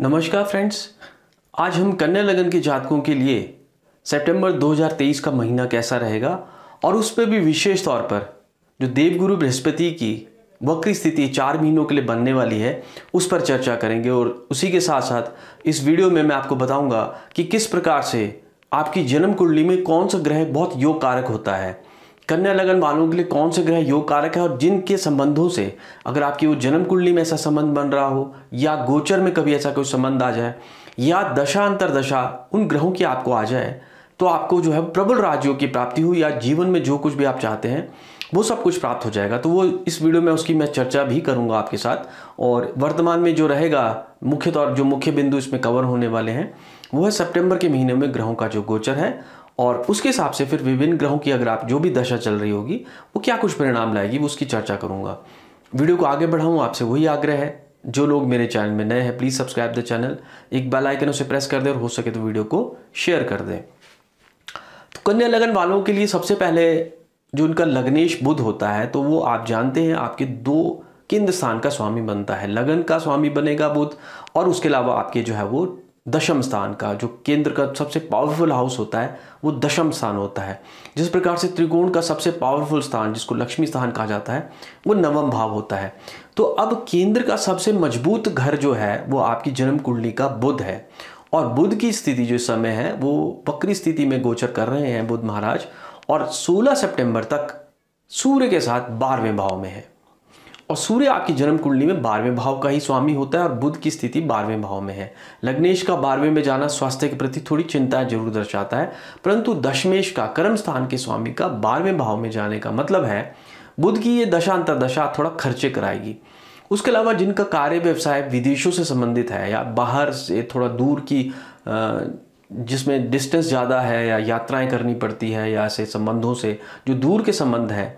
नमस्कार फ्रेंड्स आज हम कन्या लगन के जातकों के लिए सितंबर 2023 का महीना कैसा रहेगा और उस पर भी विशेष तौर पर जो देवगुरु बृहस्पति की वक्री स्थिति चार महीनों के लिए बनने वाली है उस पर चर्चा करेंगे और उसी के साथ साथ इस वीडियो में मैं आपको बताऊंगा कि किस प्रकार से आपकी जन्म कुंडली में कौन सा ग्रह बहुत योग कारक होता है कन्या लगन वालों के लिए कौन से ग्रह योग कारक है और जिनके संबंधों से अगर आपकी वो जन्म कुंडली में ऐसा संबंध बन रहा हो या गोचर में कभी ऐसा कोई संबंध आ जाए या दशा अंतरदशा उन ग्रहों की आपको आ जाए तो आपको जो है प्रबल राज्यों की प्राप्ति हो या जीवन में जो कुछ भी आप चाहते हैं वो सब कुछ प्राप्त हो जाएगा तो वो इस वीडियो में उसकी मैं चर्चा भी करूंगा आपके साथ और वर्तमान में जो रहेगा मुख्य तौर जो मुख्य बिंदु इसमें कवर होने वाले हैं वो है सितंबर के महीने में ग्रहों का जो गोचर है और उसके हिसाब से फिर विभिन्न ग्रहों की अगर आप जो भी दशा चल रही होगी वो क्या कुछ परिणाम लाएगी वो उसकी चर्चा करूँगा वीडियो को आगे बढ़ाऊँ आपसे वही आग्रह है जो लोग मेरे चैनल में नए हैं प्लीज़ सब्सक्राइब द चैनल एक बेल आइकन उसे प्रेस कर दें और हो सके तो वीडियो को शेयर कर दें तो कन्या लगन वालों के लिए सबसे पहले जो उनका लग्नेश बुध होता है तो वो आप जानते हैं आपके दो किंद स्थान का स्वामी बनता है लगन का स्वामी बनेगा बुध और उसके अलावा आपके जो है वो दशम स्थान का जो केंद्र का सबसे पावरफुल हाउस होता है वो दशम स्थान होता है जिस प्रकार से त्रिकोण का सबसे पावरफुल स्थान जिसको लक्ष्मी स्थान कहा जाता है वो नवम भाव होता है तो अब केंद्र का सबसे मजबूत घर जो है वो आपकी जन्म कुंडली का बुध है और बुध की स्थिति जो समय है वो बकरी स्थिति में गोचर कर रहे हैं बुध महाराज और 16 सितंबर तक सूर्य के साथ बारहवें भाव में है और सूर्य आपकी जन्म कुंडली में बारहवें भाव का ही स्वामी होता है और बुद्ध की स्थिति बारहवें भाव में है लग्नेश का बारहवें में जाना स्वास्थ्य के प्रति थोड़ी चिंता जरूर दर्शाता है परंतु दशमेश का कर्म स्थान के स्वामी का बारहवें भाव में जाने का मतलब है बुद्ध की ये दशा अंतरदशा थोड़ा खर्चे कराएगी उसके अलावा जिनका कार्य व्यवसाय विदेशों से संबंधित है या बाहर से थोड़ा दूर की जिसमें डिस्टेंस ज़्यादा है या यात्राएं करनी पड़ती है या ऐसे संबंधों से जो दूर के संबंध हैं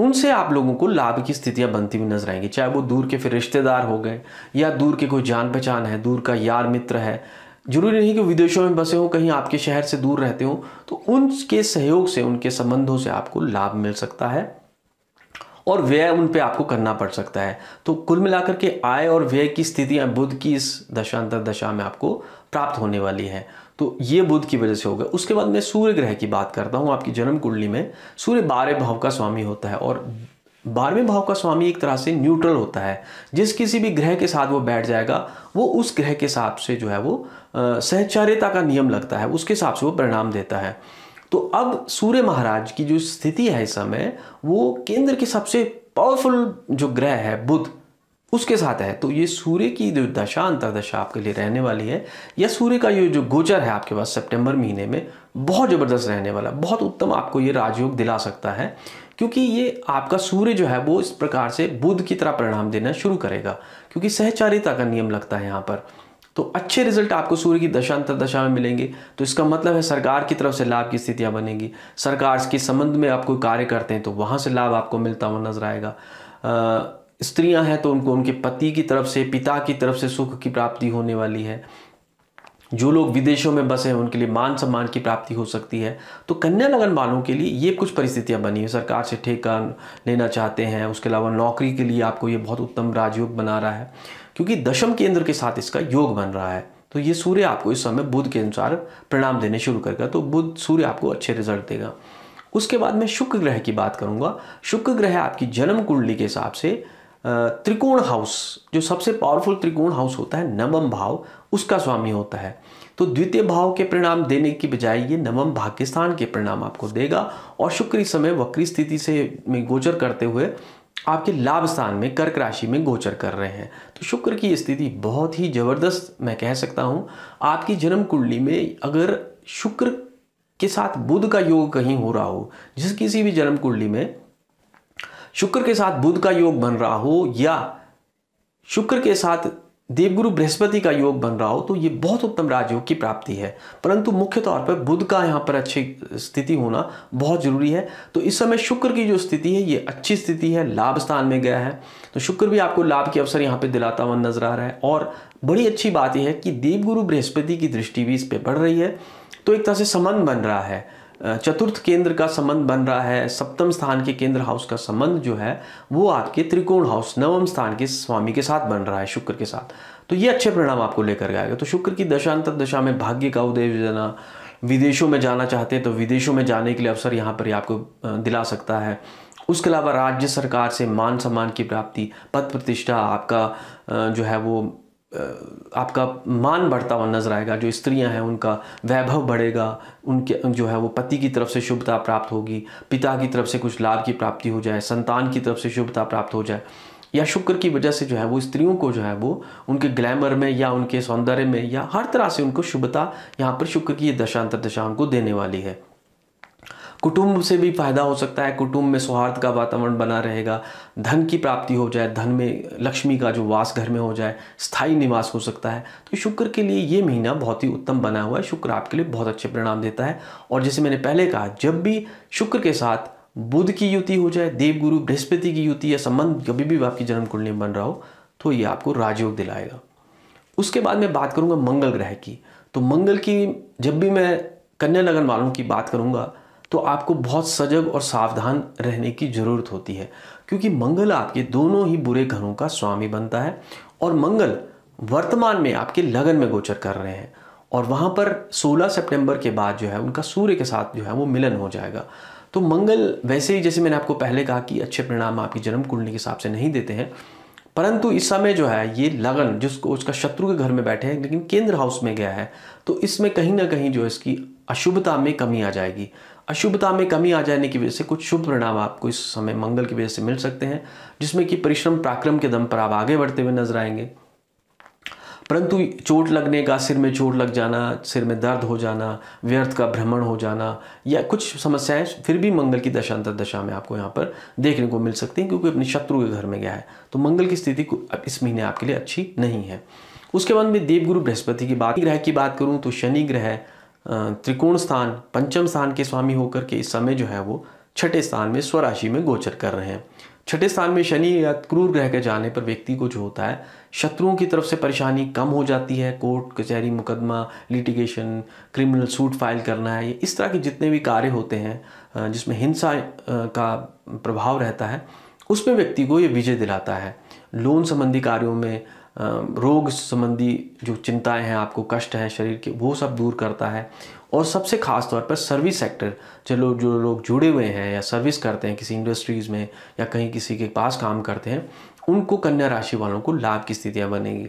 उनसे आप लोगों को लाभ की स्थितियां बनती हुई नजर आएंगी चाहे वो दूर के फिर रिश्तेदार हो गए या दूर के कोई जान पहचान है दूर का यार मित्र है जरूरी नहीं कि विदेशों में बसे हो कहीं आपके शहर से दूर रहते हो तो उनके सहयोग से उनके संबंधों से आपको लाभ मिल सकता है और व्यय उन पे आपको करना पड़ सकता है तो कुल मिलाकर के आय और व्यय की स्थितियां बुद्ध की इस दशांतर दशा में आपको प्राप्त होने वाली है तो ये बुध की वजह से होगा उसके बाद मैं सूर्य ग्रह की बात करता हूँ आपकी जन्म कुंडली में सूर्य बारह भाव का स्वामी होता है और बारहवें भाव का स्वामी एक तरह से न्यूट्रल होता है जिस किसी भी ग्रह के साथ वो बैठ जाएगा वो उस ग्रह के हिसाब से जो है वो सहचार्यता का नियम लगता है उसके हिसाब से वो परिणाम देता है तो अब सूर्य महाराज की जो स्थिति है इस समय वो केंद्र के सबसे पावरफुल जो ग्रह है बुध उसके साथ है तो ये सूर्य की जो दशा अंतरदशा आपके लिए रहने वाली है या सूर्य का ये जो गोचर है आपके पास सितंबर महीने में बहुत ज़बरदस्त रहने वाला बहुत उत्तम आपको ये राजयोग दिला सकता है क्योंकि ये आपका सूर्य जो है वो इस प्रकार से बुध की तरह परिणाम देना शुरू करेगा क्योंकि सहचारिता का नियम लगता है यहाँ पर तो अच्छे रिजल्ट आपको सूर्य की दशा अंतरदशा में मिलेंगे तो इसका मतलब है सरकार की तरफ से लाभ की स्थितियाँ बनेंगी सरकार के संबंध में आप कोई कार्य करते हैं तो वहाँ से लाभ आपको मिलता हुआ नजर आएगा स्त्रियां हैं तो उनको उनके पति की तरफ से पिता की तरफ से सुख की प्राप्ति होने वाली है जो लोग विदेशों में बसे हैं उनके लिए मान सम्मान की प्राप्ति हो सकती है तो कन्या लगन वालों के लिए ये कुछ परिस्थितियां बनी है सरकार से ठेका लेना चाहते हैं उसके अलावा नौकरी के लिए आपको ये बहुत उत्तम राजयोग बना रहा है क्योंकि दशम केंद्र के साथ इसका योग बन रहा है तो ये सूर्य आपको इस समय बुद्ध के अनुसार परिणाम देने शुरू करेगा तो बुद्ध सूर्य आपको अच्छे रिजल्ट देगा उसके बाद मैं शुक्र ग्रह की बात करूंगा शुक्र ग्रह आपकी जन्म कुंडली के हिसाब से त्रिकोण हाउस जो सबसे पावरफुल त्रिकोण हाउस होता है नवम भाव उसका स्वामी होता है तो द्वितीय भाव के परिणाम देने की बजाय ये नवम भाग के स्थान के परिणाम आपको देगा और शुक्र इस समय वक्री स्थिति से में गोचर करते हुए आपके लाभ स्थान में कर्क राशि में गोचर कर रहे हैं तो शुक्र की स्थिति बहुत ही ज़बरदस्त मैं कह सकता हूँ आपकी जन्म कुंडली में अगर शुक्र के साथ बुध का योग कहीं हो रहा हो जिस किसी भी जन्म कुंडली में शुक्र के साथ बुध का योग बन रहा हो या शुक्र के साथ देवगुरु बृहस्पति का योग बन रहा हो तो ये बहुत उत्तम राजयोग की प्राप्ति है परंतु मुख्य तौर पर बुध का यहाँ पर अच्छी स्थिति होना बहुत जरूरी है तो इस समय शुक्र की जो स्थिति है ये अच्छी स्थिति है लाभ स्थान में गया है तो शुक्र भी आपको लाभ के अवसर यहाँ पे दिलाता हुआ नजर आ रहा है और बड़ी अच्छी बात यह है कि देवगुरु बृहस्पति की दृष्टि भी इस पर बढ़ रही है तो एक तरह से संबंध बन रहा है चतुर्थ केंद्र का संबंध बन रहा है सप्तम स्थान के केंद्र हाउस का संबंध जो है वो आपके त्रिकोण हाउस नवम स्थान के स्वामी के साथ बन रहा है शुक्र के साथ तो ये अच्छे परिणाम आपको लेकर आएगा तो शुक्र की दशांतर दशा में भाग्य का उदय योजना विदेशों में जाना चाहते हैं तो विदेशों में जाने के लिए अवसर यहाँ पर आपको दिला सकता है उसके अलावा राज्य सरकार से मान सम्मान की प्राप्ति पद प्रतिष्ठा आपका जो है वो आपका मान बढ़ता हुआ नजर आएगा जो स्त्रियां हैं उनका वैभव बढ़ेगा उनके जो है वो पति की तरफ से शुभता प्राप्त होगी पिता की तरफ से कुछ लाभ की प्राप्ति हो जाए संतान की तरफ से शुभता प्राप्त हो जाए या शुक्र की वजह से जो है वो स्त्रियों को जो है वो उनके ग्लैमर में या उनके सौंदर्य में या हर तरह से उनको शुभता यहाँ पर शुक्र की ये दशांतर दशा उनको देने वाली है कुटुंब से भी फायदा हो सकता है कुटुंब में सौहार्द का वातावरण बना रहेगा धन की प्राप्ति हो जाए धन में लक्ष्मी का जो वास घर में हो जाए स्थायी निवास हो सकता है तो शुक्र के लिए ये महीना बहुत ही उत्तम बना हुआ है शुक्र आपके लिए बहुत अच्छे परिणाम देता है और जैसे मैंने पहले कहा जब भी शुक्र के साथ बुद्ध की युति हो जाए देवगुरु बृहस्पति की युति या संबंध कभी भी आपकी जन्म कुंडली में बन रहा हो तो ये आपको राजयोग दिलाएगा उसके बाद मैं बात करूंगा मंगल ग्रह की तो मंगल की जब भी मैं कन्या लगन वालों की बात करूंगा तो आपको बहुत सजग और सावधान रहने की ज़रूरत होती है क्योंकि मंगल आपके दोनों ही बुरे घरों का स्वामी बनता है और मंगल वर्तमान में आपके लगन में गोचर कर रहे हैं और वहाँ पर 16 सितंबर के बाद जो है उनका सूर्य के साथ जो है वो मिलन हो जाएगा तो मंगल वैसे ही जैसे मैंने आपको पहले कहा कि अच्छे परिणाम आपकी जन्म कुंडली के हिसाब से नहीं देते हैं परंतु इस समय जो है ये लगन जिसको उसका शत्रु के घर में बैठे हैं लेकिन केंद्र हाउस में गया है तो इसमें कहीं ना कहीं जो है इसकी अशुभता में कमी आ जाएगी अशुभता में कमी आ जाने की वजह से कुछ शुभ परिणाम आपको इस समय मंगल की वजह से मिल सकते हैं जिसमें कि परिश्रम पराक्रम के दम पर आप आगे बढ़ते हुए नजर आएंगे परंतु चोट लगने का सिर में चोट लग जाना सिर में दर्द हो जाना व्यर्थ का भ्रमण हो जाना या कुछ समस्याएं फिर भी मंगल की दशांतर दशा में आपको यहाँ पर देखने को मिल सकती हैं क्योंकि अपने शत्रु के घर में गया है तो मंगल की स्थिति इस महीने आपके लिए अच्छी नहीं है उसके बाद में देवगुरु बृहस्पति की बात ग्रह की बात करूँ तो शनि ग्रह त्रिकोण स्थान पंचम स्थान के स्वामी होकर के इस समय जो है वो छठे स्थान में स्वराशि में गोचर कर रहे हैं छठे स्थान में शनि या क्रूर ग्रह के जाने पर व्यक्ति को जो होता है शत्रुओं की तरफ से परेशानी कम हो जाती है कोर्ट कचहरी मुकदमा लिटिगेशन क्रिमिनल सूट फाइल करना है इस तरह के जितने भी कार्य होते हैं जिसमें हिंसा का प्रभाव रहता है उसमें व्यक्ति को ये विजय दिलाता है लोन संबंधी कार्यों में रोग संबंधी जो चिंताएं हैं आपको कष्ट है शरीर के वो सब दूर करता है और सबसे खास तौर पर सर्विस सेक्टर जो लोग जो लोग जुड़े हुए हैं या सर्विस करते हैं किसी इंडस्ट्रीज़ में या कहीं किसी के पास काम करते हैं उनको कन्या राशि वालों को लाभ की स्थितियाँ बनेंगी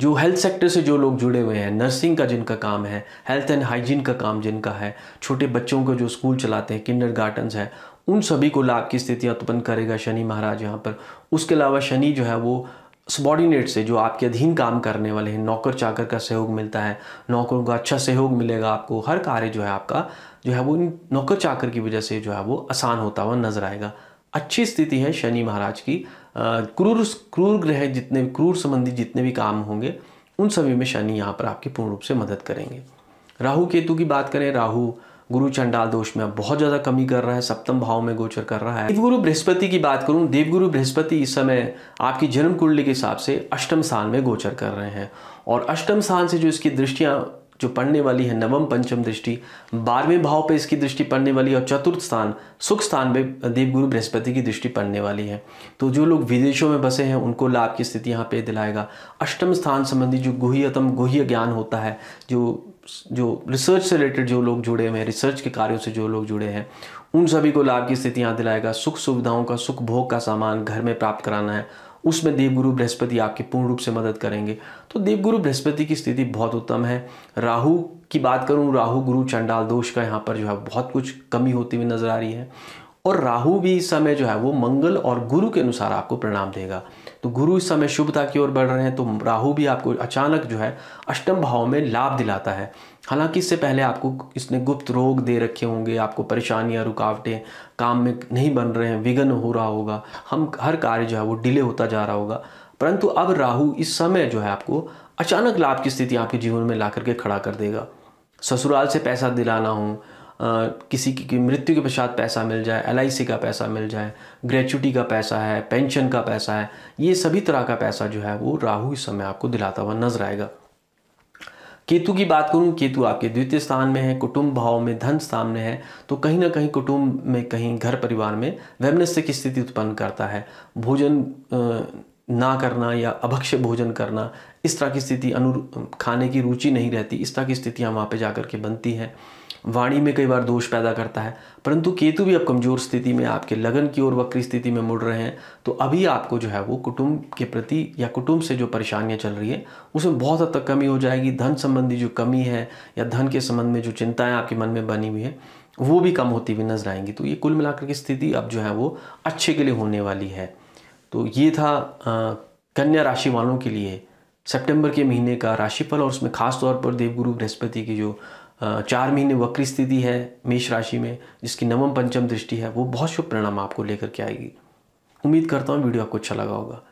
जो हेल्थ सेक्टर से जो लोग जुड़े हुए हैं नर्सिंग का जिनका काम है हेल्थ एंड हाइजीन का काम जिनका है छोटे बच्चों को जो स्कूल चलाते हैं किंडर गार्डन्स है उन सभी को लाभ की स्थितियाँ उत्पन्न करेगा शनि महाराज यहाँ पर उसके अलावा शनि जो है वो सबॉर्डिनेट से जो आपके अधीन काम करने वाले हैं नौकर चाकर का सहयोग मिलता है नौकरों का अच्छा सहयोग मिलेगा आपको हर कार्य जो है आपका जो है वो इन नौकर चाकर की वजह से जो है वो आसान होता हुआ नजर आएगा अच्छी स्थिति है शनि महाराज की क्रूर क्रूर ग्रह जितने क्रूर संबंधी जितने भी काम होंगे उन सभी में शनि यहाँ पर आपकी पूर्ण रूप से मदद करेंगे राहु केतु की बात करें राहु गुरु चंडाल दोष में बहुत ज़्यादा कमी कर रहा है सप्तम भाव में गोचर कर रहा है देवगुरु बृहस्पति की बात करूं देवगुरु बृहस्पति इस समय आपकी जन्म कुंडली के हिसाब से अष्टम स्थान में गोचर कर रहे हैं और अष्टम स्थान से जो इसकी दृष्टियां जो पढ़ने वाली है नवम पंचम दृष्टि बारहवें भाव पे इसकी दृष्टि पड़ने वाली है और चतुर्थ स्थान सुख स्थान पे देवगुरु बृहस्पति की दृष्टि पड़ने वाली है तो जो लोग विदेशों में बसे हैं उनको लाभ की स्थिति यहाँ पे दिलाएगा अष्टम स्थान संबंधी जो गुह्यतम गुह्य ज्ञान होता है जो जो रिसर्च से रिलेटेड जो लोग जुड़े हुए हैं रिसर्च के कार्यों से जो लोग जुड़े हैं उन सभी को लाभ की स्थिति यहाँ दिलाएगा सुख सुविधाओं का सुख भोग का सामान घर में प्राप्त कराना है उसमें देवगुरु बृहस्पति आपकी पूर्ण रूप से मदद करेंगे तो देवगुरु बृहस्पति की स्थिति बहुत उत्तम है राहु की बात करूँ राहु गुरु चंडाल दोष का यहाँ पर जो है बहुत कुछ कमी होती हुई नज़र आ रही है और राहु भी इस समय जो है वो मंगल और गुरु के अनुसार आपको परिणाम देगा तो गुरु इस समय शुभता की ओर बढ़ रहे हैं तो राहु भी आपको अचानक जो है अष्टम भाव में लाभ दिलाता है हालांकि इससे पहले आपको इसने गुप्त रोग दे रखे होंगे आपको परेशानियां रुकावटें काम में नहीं बन रहे हैं विघन हो रहा होगा हम हर कार्य जो है वो डिले होता जा रहा होगा परंतु अब राहु इस समय जो है आपको अचानक लाभ की स्थिति आपके जीवन में ला करके खड़ा कर देगा ससुराल से पैसा दिलाना हो किसी की मृत्यु के पश्चात पैसा मिल जाए एल का पैसा मिल जाए ग्रेचुटी का पैसा है पेंशन का पैसा है ये सभी तरह का पैसा जो है वो राहु इस समय आपको दिलाता हुआ नजर आएगा केतु की बात करूं केतु आपके द्वितीय स्थान में है कुटुंब भाव में धन स्थान में है तो कहीं ना कहीं कुटुंब में कहीं घर परिवार में वैमनस्य की स्थिति उत्पन्न करता है भोजन ना करना या अभक्ष्य भोजन करना इस तरह की स्थिति अनु खाने की रुचि नहीं रहती इस तरह की स्थितियाँ वहाँ पर जाकर के बनती हैं वाणी में कई बार दोष पैदा करता है परंतु केतु भी अब कमज़ोर स्थिति में आपके लगन की ओर वक्री स्थिति में मुड़ रहे हैं तो अभी आपको जो है वो कुटुंब के प्रति या कुटुंब से जो परेशानियां चल रही है उसमें बहुत हद तक कमी हो जाएगी धन संबंधी जो कमी है या धन के संबंध में जो चिंताएं आपके मन में बनी हुई है वो भी कम होती हुई नजर आएंगी तो ये कुल मिलाकर की स्थिति अब जो है वो अच्छे के लिए होने वाली है तो ये था कन्या राशि वालों के लिए सितंबर के महीने का राशिफल और उसमें खास तौर पर देवगुरु बृहस्पति की जो चार महीने वक्री स्थिति है मेष राशि में जिसकी नवम पंचम दृष्टि है वो बहुत शुभ परिणाम आपको लेकर के आएगी उम्मीद करता हूँ वीडियो आपको अच्छा लगा होगा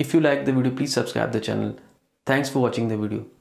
if you like the video please subscribe the channel thanks for watching the video